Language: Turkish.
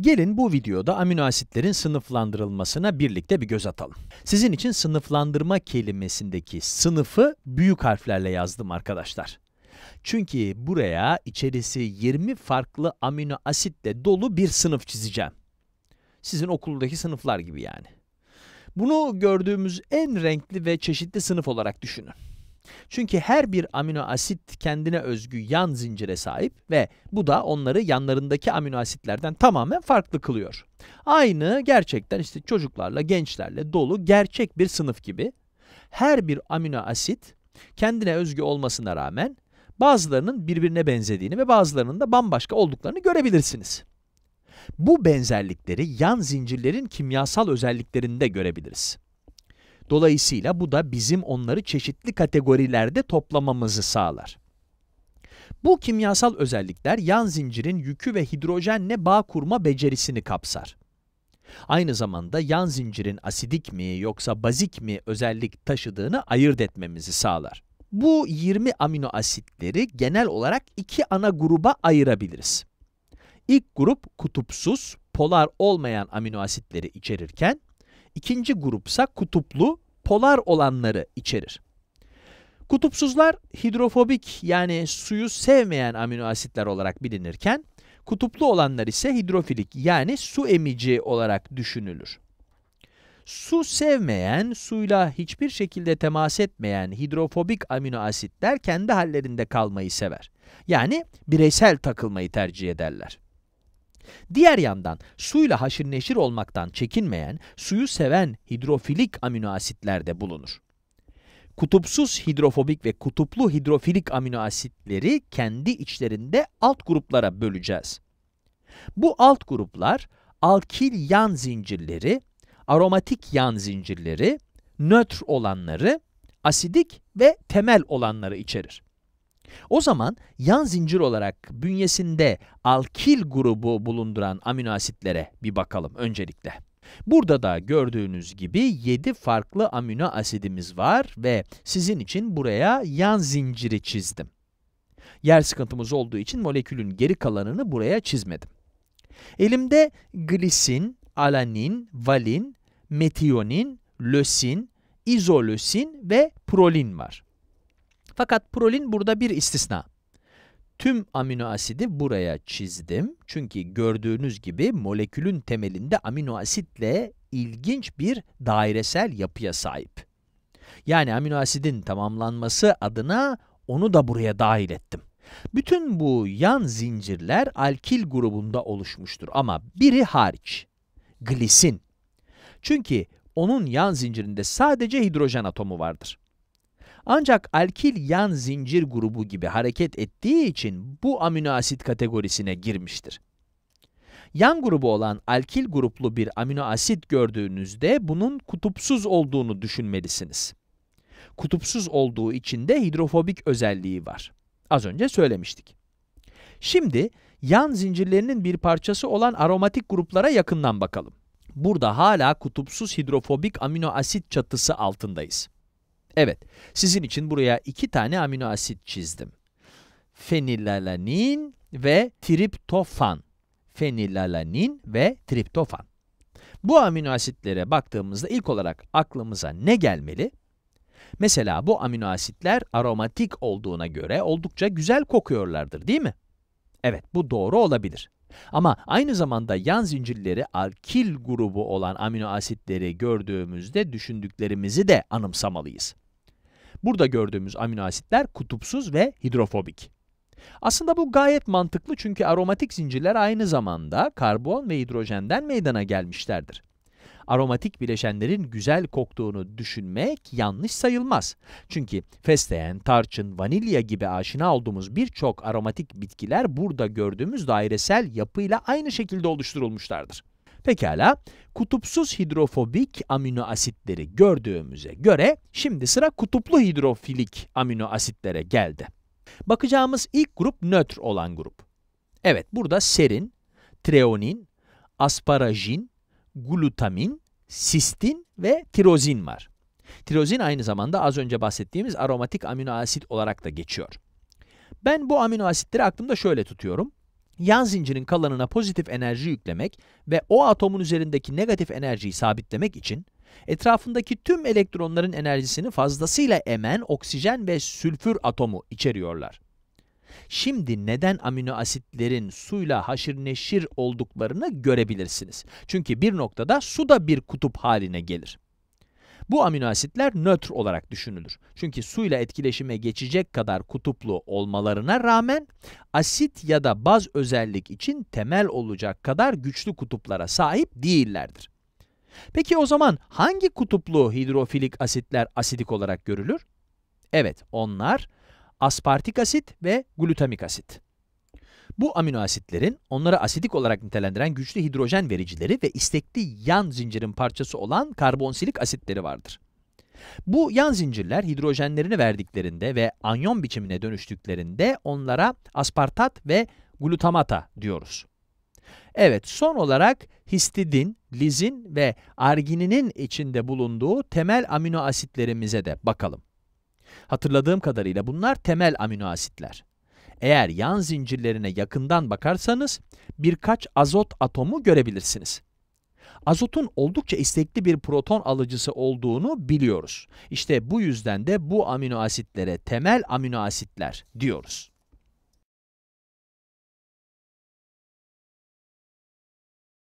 Gelin bu videoda amino asitlerin sınıflandırılmasına birlikte bir göz atalım. Sizin için sınıflandırma kelimesindeki sınıfı büyük harflerle yazdım arkadaşlar. Çünkü buraya içerisi 20 farklı amino asitle dolu bir sınıf çizeceğim. Sizin okuldaki sınıflar gibi yani. Bunu gördüğümüz en renkli ve çeşitli sınıf olarak düşünün. Çünkü her bir amino asit kendine özgü yan zincire sahip ve bu da onları yanlarındaki amino asitlerden tamamen farklı kılıyor. Aynı gerçekten işte çocuklarla, gençlerle dolu gerçek bir sınıf gibi her bir amino asit kendine özgü olmasına rağmen bazılarının birbirine benzediğini ve bazılarının da bambaşka olduklarını görebilirsiniz. Bu benzerlikleri yan zincirlerin kimyasal özelliklerinde görebiliriz. Dolayısıyla bu da bizim onları çeşitli kategorilerde toplamamızı sağlar. Bu kimyasal özellikler yan zincirin yükü ve hidrojenle bağ kurma becerisini kapsar. Aynı zamanda yan zincirin asidik mi yoksa bazik mi özellik taşıdığını ayırt etmemizi sağlar. Bu 20 amino asitleri genel olarak iki ana gruba ayırabiliriz. İlk grup kutupsuz, polar olmayan amino asitleri içerirken, İkinci grupsa kutuplu, polar olanları içerir. Kutupsuzlar hidrofobik yani suyu sevmeyen amino asitler olarak bilinirken, kutuplu olanlar ise hidrofilik yani su emici olarak düşünülür. Su sevmeyen, suyla hiçbir şekilde temas etmeyen hidrofobik amino asitler kendi hallerinde kalmayı sever. Yani bireysel takılmayı tercih ederler. Diğer yandan suyla haşır neşir olmaktan çekinmeyen, suyu seven hidrofilik amino asitler de bulunur. Kutupsuz hidrofobik ve kutuplu hidrofilik amino asitleri kendi içlerinde alt gruplara böleceğiz. Bu alt gruplar alkil yan zincirleri, aromatik yan zincirleri, nötr olanları, asidik ve temel olanları içerir. O zaman yan zincir olarak bünyesinde alkil grubu bulunduran amino asitlere bir bakalım öncelikle. Burada da gördüğünüz gibi 7 farklı amino asidimiz var ve sizin için buraya yan zinciri çizdim. Yer sıkıntımız olduğu için molekülün geri kalanını buraya çizmedim. Elimde glisin, alanin, valin, metiyonin, lösin, izolösin ve prolin var. Fakat prolin burada bir istisna. Tüm amino asidi buraya çizdim. Çünkü gördüğünüz gibi molekülün temelinde amino asitle ilginç bir dairesel yapıya sahip. Yani amino asidin tamamlanması adına onu da buraya dahil ettim. Bütün bu yan zincirler alkil grubunda oluşmuştur ama biri hariç. Glisin. Çünkü onun yan zincirinde sadece hidrojen atomu vardır. Ancak alkil yan zincir grubu gibi hareket ettiği için bu asit kategorisine girmiştir. Yan grubu olan alkil gruplu bir asit gördüğünüzde bunun kutupsuz olduğunu düşünmelisiniz. Kutupsuz olduğu için de hidrofobik özelliği var. Az önce söylemiştik. Şimdi yan zincirlerinin bir parçası olan aromatik gruplara yakından bakalım. Burada hala kutupsuz hidrofobik amino asit çatısı altındayız. Evet, sizin için buraya iki tane amino asit çizdim. Fenilalanin ve triptofan. Fenilalanin ve triptofan. Bu amino asitlere baktığımızda ilk olarak aklımıza ne gelmeli? Mesela bu amino asitler aromatik olduğuna göre oldukça güzel kokuyorlardır değil mi? Evet, bu doğru olabilir. Ama aynı zamanda yan zincirleri alkil grubu olan amino asitleri gördüğümüzde düşündüklerimizi de anımsamalıyız. Burada gördüğümüz amino asitler kutupsuz ve hidrofobik. Aslında bu gayet mantıklı çünkü aromatik zincirler aynı zamanda karbon ve hidrojenden meydana gelmişlerdir. Aromatik bileşenlerin güzel koktuğunu düşünmek yanlış sayılmaz. Çünkü fesleğen, tarçın, vanilya gibi aşina olduğumuz birçok aromatik bitkiler burada gördüğümüz dairesel yapıyla aynı şekilde oluşturulmuşlardır. Pekala, kutupsuz hidrofobik amino asitleri gördüğümüze göre şimdi sıra kutuplu hidrofilik amino asitlere geldi. Bakacağımız ilk grup nötr olan grup. Evet, burada serin, treonin, asparajin, glutamin, sistin ve tirozin var. Tirozin aynı zamanda az önce bahsettiğimiz aromatik amino asit olarak da geçiyor. Ben bu amino asitleri aklımda şöyle tutuyorum yan zincirin kalanına pozitif enerji yüklemek ve o atomun üzerindeki negatif enerjiyi sabitlemek için etrafındaki tüm elektronların enerjisini fazlasıyla emen oksijen ve sülfür atomu içeriyorlar. Şimdi neden amino asitlerin suyla haşır neşir olduklarını görebilirsiniz. Çünkü bir noktada su da bir kutup haline gelir. Bu amino asitler nötr olarak düşünülür. Çünkü suyla etkileşime geçecek kadar kutuplu olmalarına rağmen asit ya da baz özellik için temel olacak kadar güçlü kutuplara sahip değillerdir. Peki o zaman hangi kutuplu hidrofilik asitler asidik olarak görülür? Evet, onlar aspartik asit ve glutamik asit. Bu amino asitlerin onları asidik olarak nitelendiren güçlü hidrojen vericileri ve istekli yan zincirin parçası olan karbonsilik asitleri vardır. Bu yan zincirler hidrojenlerini verdiklerinde ve anyon biçimine dönüştüklerinde onlara aspartat ve glutamata diyoruz. Evet, son olarak histidin, lizin ve argininin içinde bulunduğu temel amino asitlerimize de bakalım. Hatırladığım kadarıyla bunlar temel amino asitler. Eğer yan zincirlerine yakından bakarsanız birkaç azot atomu görebilirsiniz. Azotun oldukça istekli bir proton alıcısı olduğunu biliyoruz. İşte bu yüzden de bu amino asitlere temel amino asitler diyoruz.